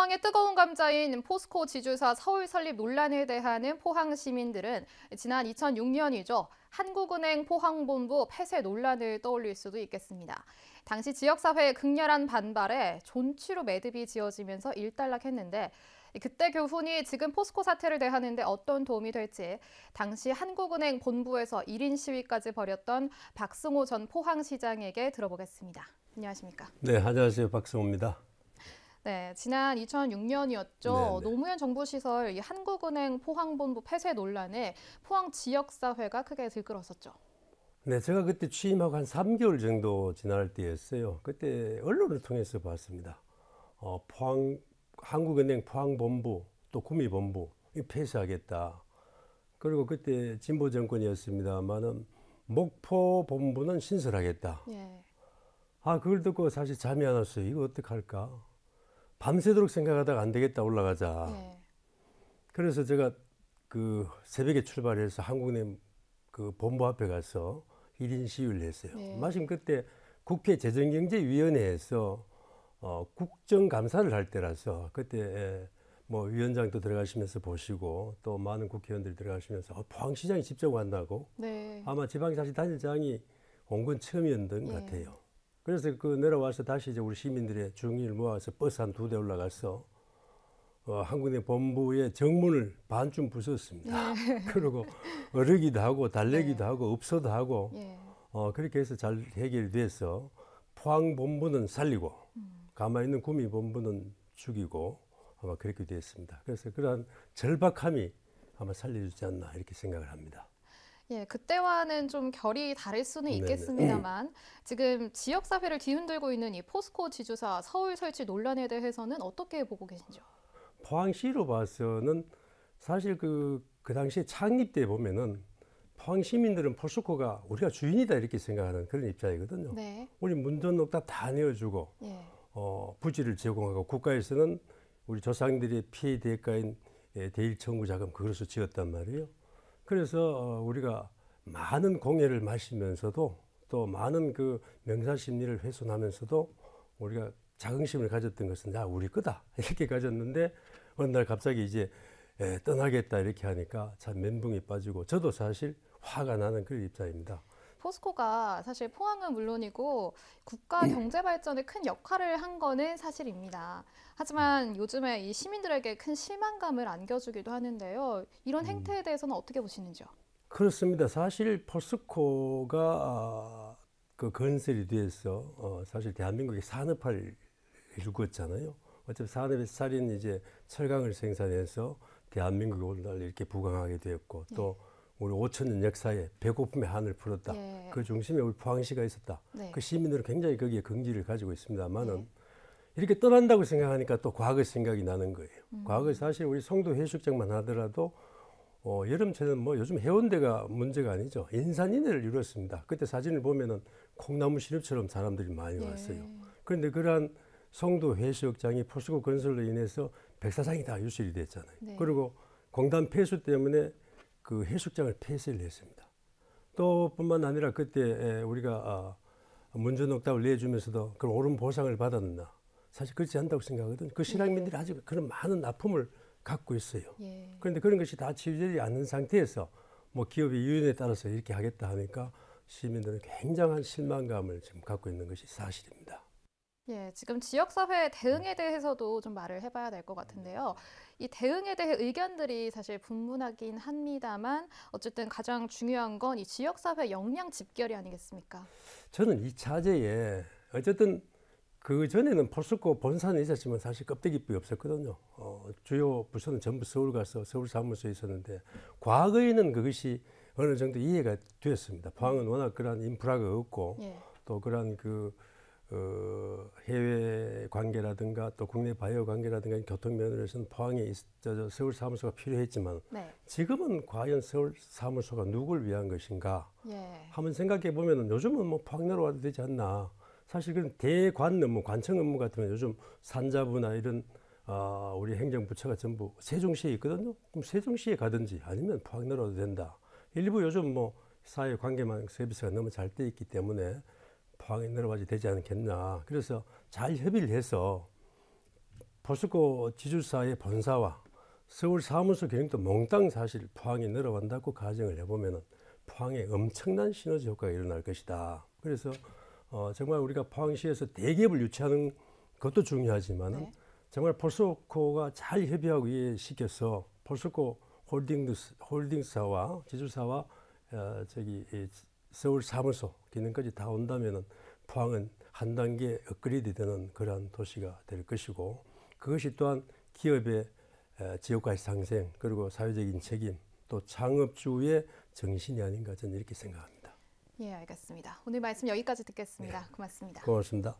포항의 뜨거운 감자인 포스코 지주사 서울 설립 논란에 대한 포항 시민들은 지난 2006년이죠. 한국은행 포항본부 폐쇄 논란을 떠올릴 수도 있겠습니다. 당시 지역사회의 극렬한 반발에 존치로 매듭이 지어지면서 일단락했는데 그때 교훈이 지금 포스코 사태를 대하는데 어떤 도움이 될지 당시 한국은행 본부에서 1인 시위까지 벌였던 박승호 전 포항시장에게 들어보겠습니다. 안녕하십니까? 네, 안녕하세요. 박승호입니다. 네, 지난 2006년이었죠. 네네. 노무현 정부 시설이 한국은행 포항본부 폐쇄 논란에 포항 지역사회가 크게 들끓었었죠. 네, 제가 그때 취임하고 한 3개월 정도 지날 때였어요. 그때 언론을 통해서 봤습니다. 어, 포항 한국은행 포항본부 또 구미본부 폐쇄하겠다. 그리고 그때 진보 정권이었습니다만은 목포 본부는 신설하겠다. 예. 아 그걸 듣고 사실 잠이 안 왔어요. 이거 어떡할까? 밤새도록 생각하다가 안 되겠다 올라가자. 네. 그래서 제가 그 새벽에 출발해서 한국내 그 본부 앞에 가서 1인 시위를 했어요. 네. 마침 그때 국회 재정경제위원회에서 어, 국정감사를 할 때라서 그때 예, 뭐 위원장도 들어가시면서 보시고 또 많은 국회의원들이 들어가시면서 어, 포항시장이 직접 왔나고 네. 아마 지방자치단체장이 온 건 처음이었던 것 네. 같아요. 그래서 그 내려와서 다시 이제 우리 시민들의 중의를 모아서 버스 한 두 대 올라가서 어, 한국의 본부의 정문을 반쯤 부쉈습니다. 예. 그리고 어르기도 하고 달래기도 예. 하고 없어도 하고 예. 어, 그렇게 해서 잘해결 돼서 포항 본부는 살리고 음. 가만히 있는 구미 본부는 죽이고 아마 그렇게 됐습니다 그래서 그러한 절박함이 아마 살려주지 않나 이렇게 생각을 합니다. 예, 그때와는 좀 결이 다를 수는 있겠습니다만 네네. 지금 지역 사회를 뒤흔들고 있는 이 포스코 지주사 서울 설치 논란에 대해서는 어떻게 보고 계신지요? 포항시로 봐서는 사실 그, 그 당시에 창립 때 보면은 포항 시민들은 포스코가 우리가 주인이다 이렇게 생각하는 그런 입장이거든요. 네. 우리 문전옥다 다 내어주고 예. 어, 부지를 제공하고 국가에서는 우리 조상들의 피해 대가인 예, 대일 청구 자금 그것을 지었단 말이에요. 그래서 어, 우리가 많은 공예를 마시면서도 또 많은 그 명사 심리를 훼손하면서도 우리가 자긍심을 가졌던 것은 나 우리 거다 이렇게 가졌는데 어느 날 갑자기 이제 떠나겠다 이렇게 하니까 참 멘붕이 빠지고 저도 사실 화가 나는 그런 입장입니다. 포스코가 사실 포항은 물론이고 국가 네. 경제 발전에 큰 역할을 한 거는 사실입니다. 하지만 음. 요즘에 이 시민들에게 큰 실망감을 안겨주기도 하는데요. 이런 음. 행태에 대해서는 어떻게 보시는지요? 그렇습니다. 사실 포스코가 아, 그 건설에 대서 어, 사실 대한민국의 산업화를 일구었잖아요. 어차피 산업의 살인 이제 철강을 생산해서 대한민국이 오늘날 이렇게 부강하게 되었고 또 네. 우리 5천 년 역사에 배고픔의 한을 풀었다. 예. 그 중심에 우리 포항시가 있었다. 네. 그 시민들은 굉장히 거기에 긍지를 가지고 있습니다만은 네. 예. 이렇게 떠난다고 생각하니까 또 과거 생각이 나는 거예요. 음. 과거 사실 우리 송도 해수욕장만 하더라도 어, 여름철에는뭐 요즘 해운대가 문제가 아니죠. 인산인해를 이루었습니다 그때 사진을 보면은 콩나무 시럽처럼 사람들이 많이 예. 왔어요. 그런데 그러한 송도 해수욕장이 포스코 건설로 인해서 백사장이 다 유실이 됐잖아요. 네. 그리고 공단 폐수 때문에 그 해수욕장을 폐쇄를 했습니다. 또 뿐만 아니라 그때 우리가 아, 문전옥답을 내주면서도 그런 옳은 보상을 받았나 사실 그렇지 않다고 생각하거든. 그 신앙민들이 네. 아직 그런 많은 아픔을 갖고 있어요. 예. 그런데 그런 것이 다 치유되지 않는 상태에서 뭐 기업의 유인에 따라서 이렇게 하겠다 하니까 시민들은 굉장한 실망감을 지금 갖고 있는 것이 사실입니다. 예, 지금 지역사회 대응에 네. 대해서도 좀 말을 해봐야 될 것 같은데요. 네. 이 대응에 대해 의견들이 사실 분분하긴 합니다만 어쨌든 가장 중요한 건 이 지역사회 역량 집결이 아니겠습니까? 저는 이 차제에 어쨌든 그 전에는 포스코 본사는 있었지만 사실 껍데기 뼈 없었거든요. 어, 주요 부서는 전부 서울 가서 서울 사무소에 있었는데 과거에는 그것이 어느 정도 이해가 되었습니다. 포항은 음. 워낙 그러 인프라가 없고 예. 또그러그 어, 해외 관계라든가 또 국내 바이오 관계라든가 교통 면에서는 포항에 있, 저, 저, 서울 사무소가 필요했지만 네. 지금은 과연 서울 사무소가 누굴 위한 것인가 예. 한번 생각해 보면은 요즘은 뭐 포항 내려와도 되지 않나 사실 그런 대관 업무 관청 업무 같으면 요즘 산자부나 이런 아, 우리 행정부처가 전부 세종시에 있거든요. 그럼 세종시에 가든지 아니면 포항 내려와도 된다. 일부 요즘 뭐 사회 관계망 서비스가 너무 잘 돼 있기 때문에 포항에 내려와야 되지 않겠나. 그래서 잘 협의를 해서 포스코 지주사의 본사와 서울 사무소 경영도 몽땅 사실 포항에 내려간다고 가정을 해보면 포항에 엄청난 시너지 효과가 일어날 것이다. 그래서 어, 정말 우리가 포항시에서 대기업을 유치하는 것도 중요하지만 네. 정말 포스코가 잘 협의하고 이해시켜서 포스코 홀딩스, 홀딩사와 지주사와 어, 저기 서울 사무소 기능까지 다 온다면은 포항은 한 단계 업그레이드 되는 그러한 도시가 될 것이고 그것이 또한 기업의 지역가의 상생 그리고 사회적인 책임 또 창업주의 정신이 아닌가 저는 이렇게 생각합니다. 예, 알겠습니다. 오늘 말씀 여기까지 듣겠습니다. 네. 고맙습니다. 고맙습니다.